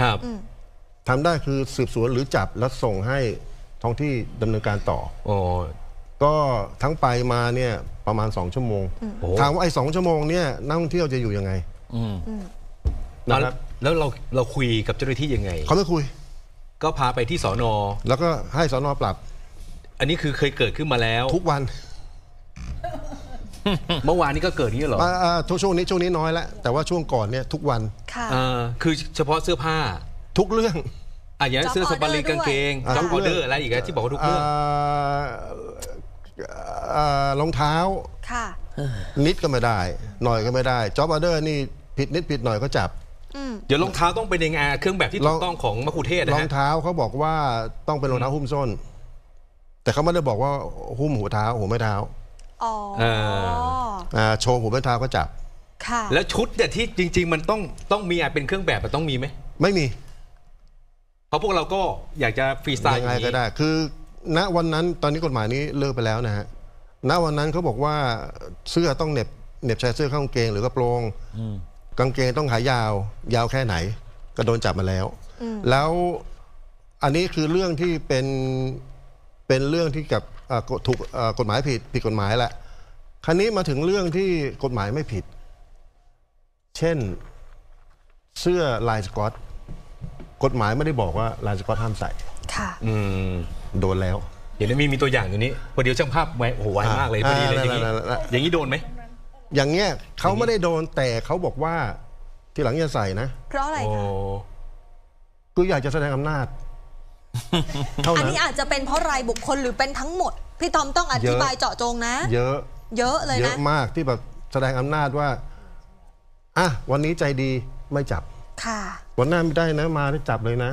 ครับทำได้คือสืบสวนหรือจับแล้วส่งให้ท้องที่ดำเนินการต่ออก็ทั้งไปมาเนี่ย ประมาณสองชั่วโมง ถามว่าไอ้สองชั่วโมงเนี่ยนักท่องเที่ยวจะอยู่ยังไงนะครับแล้วเราเราคุยกับเจ้าหน้าที่ยังไง เขาไม่คุย ก็พาไปที่สอนอ แล้วก็ให้สอนอปรับ อันนี้คือเคยเกิดขึ้นมาแล้ว ทุกวันเมื่อวานนี้ก็เกิดนี้เหรอ อ่าช่วงนี้ช่วงนี้น้อยแล้ว แต่ว่าช่วงก่อนเนี่ยทุกวันค่ะคือเฉพาะเสื้อผ้าทุกเรื่องอะอย่างนเสื้อสบปารีกางเกงจ็อบออเดอร์อะไรอีกที่บอกว่าทุกเรื่องรองเท้าค่ะ นิดก็ไม่ได้ หน่อยก็ไม่ได้จ็อบออเดอร์ นี่ผิดนิดผิดหน่อยก็จับเดี๋ยวรองเท้าต้องเป็นยังไงเครื่องแบบที่ถูกต้องของมะคุเทศนะรองเท้าเขาบอกว่าต้องเป็นรองเท้าหุ้มส้นแต่เขาไม่ได้บอกว่าหุ้มหัวเท้าหัวไม่เท้าอ๋อโชว์ผมไม่เท้าก็จับ ค่ะ แล้วชุดเนี่ยที่จริง ๆ มันต้องต้องมีอะเป็นเครื่องแบบมันต้องมีไหม ไม่มี เพราะพวกเราก็อยากจะฟรีสไตล์ยังไงก็ได้ คือ ณวันนั้นตอนนี้กฎหมายนี้เลิกไปแล้วนะฮะ ณวันนั้นเขาบอกว่า เสื้อต้องเน็บเน็บชายเสื้อข้างกางเกงหรือกระโปรงกางเกงต้องขายาว ยาวแค่ไหนก็โดนจับมาแล้ว แล้วอันนี้คือเรื่องที่เป็นเป็นเรื่องที่กับถูกกฎหมายผิด ผิดกฎหมายแหละคราวนี้มาถึงเรื่องที่กฎหมายไม่ผิด เช่น เสื้อลายสกอตกฎหมายไม่ได้บอกว่าลายสกอตห้ามใส่ ค่ะ อืม โดนแล้ว เดี๋ยวนี้มีมีตัวอย่างอยู่นี้พอเดี๋ยวช่างภาพไวโอ้โหไวมากเลยพอดีเลยอย่างนี้อ่านอย่างนี้โดนไหม อย่างเงี้ยเขาไม่ได้โดนแต่เขาบอกว่าที่หลังอย่าใส่นะ เพราะอะไรคะกูอยากจะแสดงอำนาจเท่าอันนันนี้อาจจะเป็นเพราะรายบุคคลหรือเป็นทั้งหมดพี่ทอมต้องอธิบายเจาะจงนะ เยอะเยอะเลยนะ เยอะมากที่แบบแสดงอำนาจว่า อ่ะวันนี้ใจดีไม่จับ ค่ะ วันหน้าไม่ได้นะมาได้จับเลยนะ